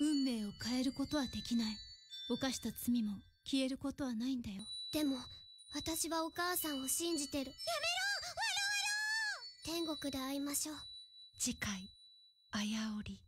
運命を変えることはできない。犯した罪も消えることはないんだよ。でも、私はお母さんを信じてる。やめろわわろ天国で会いましょう。次回、あやおり。